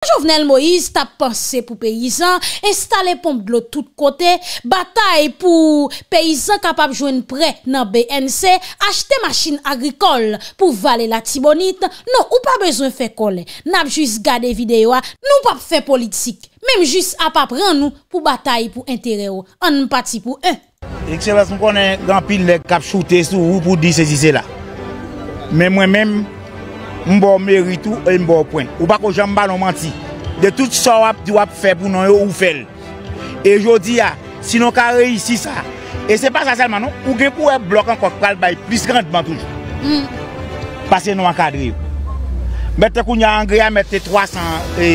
Jovenel Moïse tap panse pou peyizan, instale pompe de lo tout kote, bataye pou peyizan kapap jwen pre nan BNC, achete maschine agrikol pou vale la tibonite, nou ou pa bezon fe kole, nap jwis gade videwa, nou ou pa fe politik, mem jwis ap apren nou pou bataye pou entereyo, an mpati pou en. Ek se bas mpone gampil le kap choute sou ou pou di se zise la. Mem mwen mem, Mbo meritou e mbo pwen. Ou bako jan mba non manti. De tout sa wap di wap feb ou non yo ou fel. E jodi ya, si nou ka reisi sa, e se pa sa selman nou, ou gen pou e blok an kokpal bay, plis grandman touj. Hmm. Pase nou an kadri yo. Mbete kou nyan angri a mbete 300 e...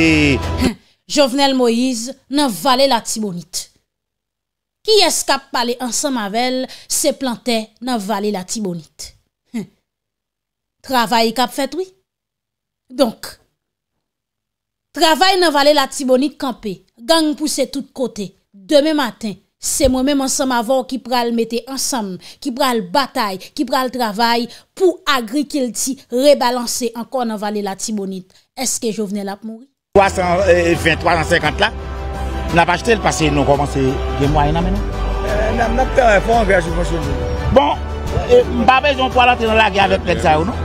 Jovenel Moïse nan Vale Latibonite. Ki eskap pale ansan mavel, se plantè nan Vale Latibonite. Travay kap fèt wè? Donk, travay nan valè la Timonit kampè, gang pou se tout kote, demè matin, se mwen mèm ansèm avò ki pral metè ansèm, ki pral batay, ki pral travay, pou agri kèl ti rebalansè ankon nan valè la Timonit. Eske jò vnen la pou moun? 300 et 2350 la, nan pa jtè l'pase yon komansè gen mwa yon nan menon? Nan, nan pte yon fò angrèj yon fò chèmè. Bon, mba bè yon kwa lantè nan la gè avè prè tsa yon nou?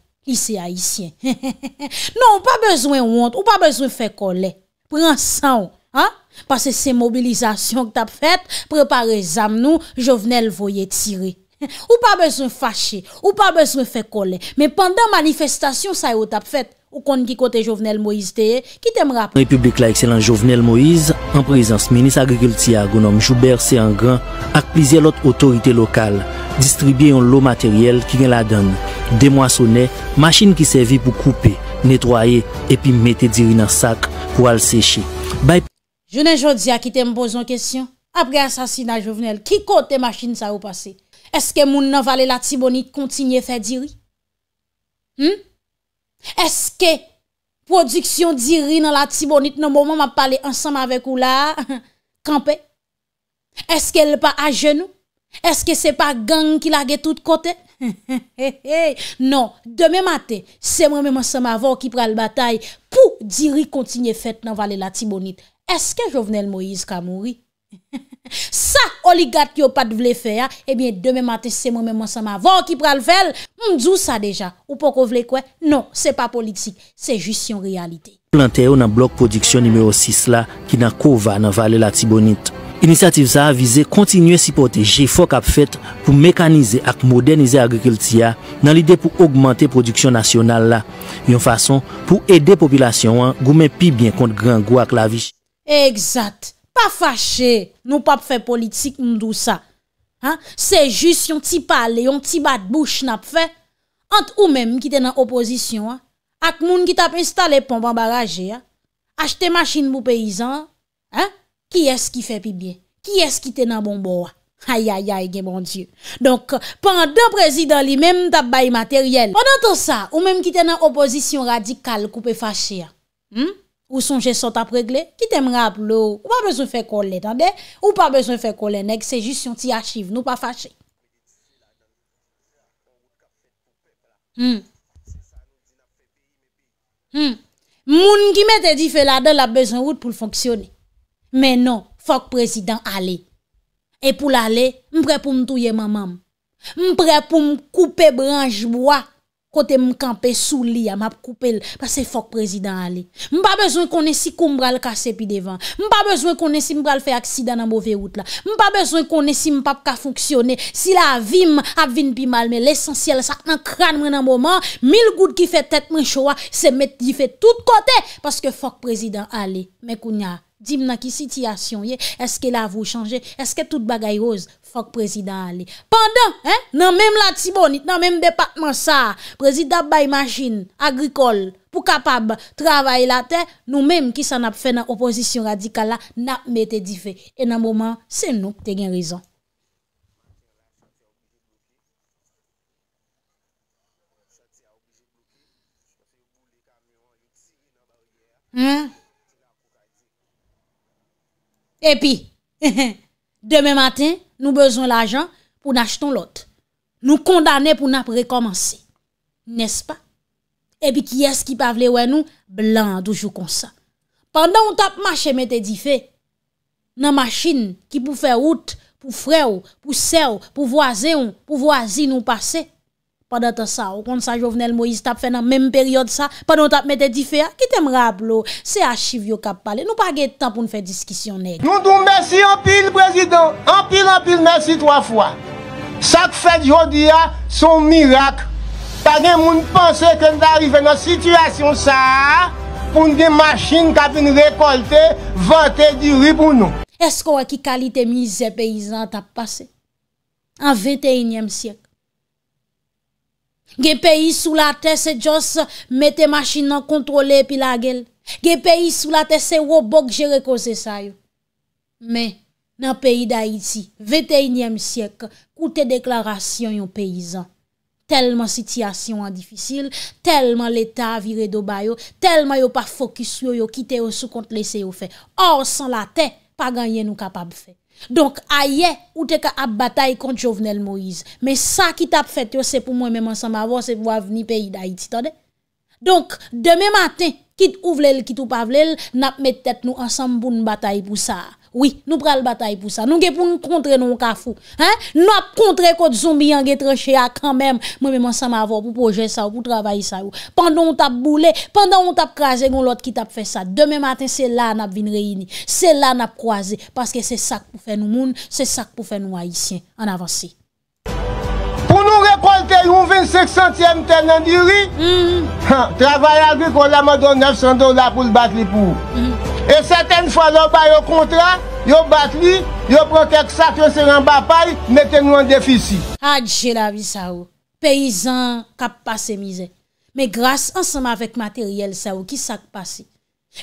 Ici haïtien. non, pas besoin honte, ou pas besoin faire coller. Prends ça, hein? Parce que c'est mobilisation que t'as faite, préparer zam nous, Jovenel voyait tirer. ou pas besoin fâcher, ou pas besoin faire coller. Mais pendant manifestation, ça y fait. Ou kon ki côté Jovenel Moïse Qui t'aimera République la Jovenel Moïse, En présence ministre ministre a Joubert grand ak plusieurs autres autorités locales distribuer un lot matériel qui vient la donne, démoissonner, machine qui servit pour couper, nettoyer et puis mettre diri dans sac pour aller sécher. Je jamais dit à qui me pose une question. Après assassinat Jovenel, qui côté machine ça ou passé? Est-ce que mon valet la tibonite continue à faire diri? Hmm? Est-ce que production diri dans la tibonite, dans le moment parlé ensemble avec ou là, camper? Est-ce qu'elle pas à genoux? Eske se pa gang ki lage tout kote? Non, deme mate se mwen mwen se mwen vò ki pral batay pou diri kontinye fèt nan Vale Latibonit. Eske Jovenel Moïse ka mounri? Sa oligat yo pat vle fè ya, ebyen eh deme mate se mwen mwen se mwen vò ki pral fè l. Mdou sa deja, ou poko vle kwe? Non, se pa politik, se jist yon realite. Lante yo nan blok prodiksyon nimeyo 6 la ki na kou va nan Vale Latibonit. Inisiativ sa avize kontinye si poteje fok ap fet pou mekanize ak modernize agrikiltia nan lide pou augmente produksyon nasyonal la. Yon fason pou ede populasyon an gou men pi bien kont grand gou ak la vich. Eksat, pa fache nou pap fe politik mdou sa. Se jist yon ti pale, yon ti bat bouch nap fe. Ant ou men mkite nan opozisyon an. Ak moun mkite ap installe pomba baraje an. Achte maschine mbou peyizan an. Ki es ki fe pi bien? Ki es ki te nan bon bo a? Ayayay gen bon diyo. Donk pandan prezident li menm tabay materyel. On anton sa, ou menm ki te nan opozisyon radikal koupe fache a. Hmm? Ou sonje sot apregle? Ki te mrap lou? Ou pa bezon fe kole, tande? Ou pa bezon fe kole, nek se jist yon ti achive, nou pa fache. Moun ki mwen te di fe la de la bezon wout pou l'fonksyone. Menon, fok prezidant ale. E pou l'ale, mpre pou mtouye mamam. Mpre pou mkoupe branjboa kote mkampesou li ya mapkoupe l. Pase fok prezidant ale. Mpa bezwen konen si kou mbral kase pi devan. Mpa bezwen konen si mbral fe aksidan nan bo veyout la. Mpa bezwen konen si mpap ka foksyone. Si la avim, avin pi malme. L'esensyel sa nan kran menan bo man. Mil goud ki fe tet men chowa se met di fe tout kote. Pase fok prezidant ale. Mwen kou nyak. Dim nan ki sityasyon ye, eske la vou chanje, eske tout bagay roz, fok prezidant a li. Pendan, nan menm la tibonit, nan menm depakman sa, prezidant bay machine, agrikol, pou kapab, travay la te, nou menm ki san ap fe nan oposisyon radikal la, nap me te di fe. E nan mouman, se nou te gen rizan. Hmm? E pi, demè matin, nou bezon l'ajan pou n'achton lot. Nou kondane pou n'apre komansi. N'es pa? E pi, ki es ki pavle wè nou? Blan, doujou konsa. Pandan ou tap mache met edife, nan machine ki pou fè out, pou fre ou, pou ser ou, pou vwaze ou, pou vwazi nou pase, Padat an sa, ou kont sa jovenel Moïse tap fè nan menm peryod sa, padan tap mette di fè a, kitem rap lo, se a chiv yo kap pale, nou pa ge tan pou nou fè diskisyon neg. Nou tou mbèsi anpil, prezident, anpil, anpil, mbèsi 3 fwa. Sa k fè di jodi a, son mirak. Pade moun pense kènda arrive nan sityasyon sa, pou nou de machin kapini rekolte, vante diri pou nou. Esko wè ki kalite mizè peyizan tap pase? An 21è sèk. Ge peyi sou la te se jos mette machin nan kontrole pi la gel. Ge peyi sou la te se wop bok jere ko se sayo. Men, nan peyi da iti, 21e siyek, koute deklarasyon yon peyizan. Telman sityasyon an difisil, telman leta avire do bayo, telman yo pa fokisyon yo kite yo sou kontle se yo fe. Or san la te, pa ganye nou kapab fe. Donk a ye ou te ka ap batay konti Jovenel Moïse. Me sa ki tap fet yo se pou mwen mèm ansam avon se vwa vni peyi da iti. Donk deme maten kit ou vlel, kit ou pa vlel, nap met tet nou ansam bun batay pou sa. Oui, nou pral batay pou sa Nou ge pou nou kontre nou wakafou Nou ap kontre kote zombi yon ge treche a Kanmem, mwen mwen sa mavo Pou proje sa ou, pou travay sa ou Pendan ou tap boule, pendant ou tap kaze Gon lot ki tap fe sa, deme maten se la Nap vin reyini, se la nap kwoaze Paske se sak pou fe nou moun Se sak pou fe nou haisyen, an avansi Pou nou rekolte Yon vin seksantyem ten nan diri Travay agri Kon la ma don nefsandou la pou lbak li pou Hmm E sèten fwa lò pa yo kontran, yo bat li, yo protèk sa kyon se rambapay, metè nou an defisi. Adjè la vi sa ou, oh. peyizan kap pasè mizè. Mè grâs ansèm avèk materyèl sa ou oh, ki sak pasè.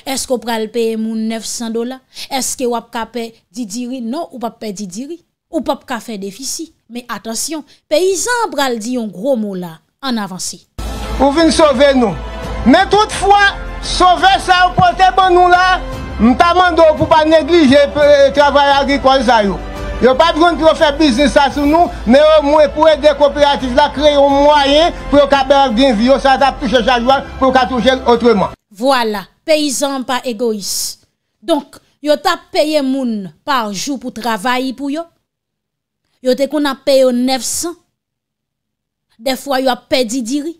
Esk ou pral pey moun 900 dola? Esk ou ap kapè didiri? Non, ou ap pe didiri? Ou ap kapè defisi? Mè atensyon, peyizan pral di yon gro mou la an avansi. Ou vin sove nou. Mè toutfwa... Souve sa ou pote bon nou la, mta mandou pou pa neglije euh, trabaye agri kon sa yo. Yo pa broun pou yo fe biznis sa sou nou, men yo mwen pou e de kooperatif la kreyo mwayen pou yo ka ber din viyo, sa ta touche chalouan pou yo ka touche otreman. Voilà, peyizan pa egois. Donk, yo ta peye moun parjou pou travaye pou yo, yo te kon ap peye ou nefs, defwa yo ap pedi diri,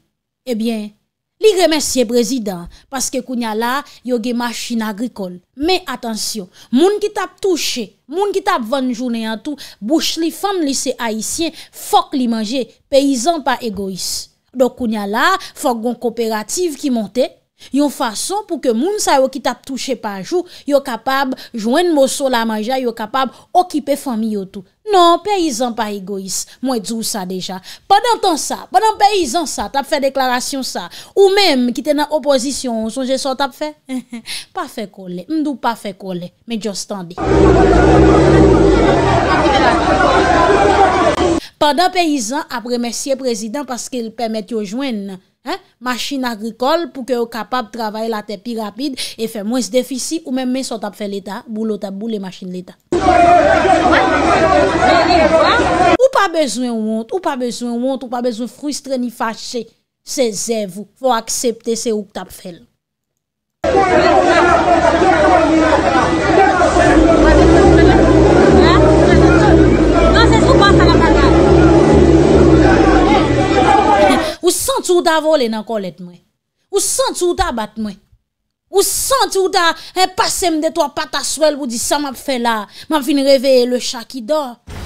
ebyen... Eh Li remesye prezidant, paske kounya la, yoge machin agrikol. Men atensyon, moun ki tap touche, moun ki tap vanjounen an tou, bouch li fam lise haisyen, fok li manje, peyizan pa egois. Dok kounya la, fok gon kooperative ki monte, Yon fason pou ke moun sa yo ki tap touche pa jou Yo kapab jwen moso la manja Yo kapab okipe fami yo tou Non, peyizan pa egois Mwen djou sa deja Padan ton sa, padan peyizan sa Tap fe deklarasyon sa Ou menm ki te nan oposisyon Sonje so tap fe Pa fe kole, mdou pa fe kole Me djou standi Padan peyizan apre mersiye prezident Paske il permet yo jwen nan Maschine agrikol pou ke yo kapap Travaye la tepi rapide E fe mwen se defisi ou men mwen se otap fe l'Etat Bou l'otap bou le maschine l'Etat Ou pa bezwen ou ont Ou pa bezwen ou ont Ou pa bezwen frustre ni fache Se zevou, pou aksepte se otap fe l'Etat Ou santi ou da vole nan kolet mwen? Ou santi ou da bat mwen? Ou santi ou da e eh, pase mdetwa pata swel pou di sa map fe la map vin reveye le chakidor?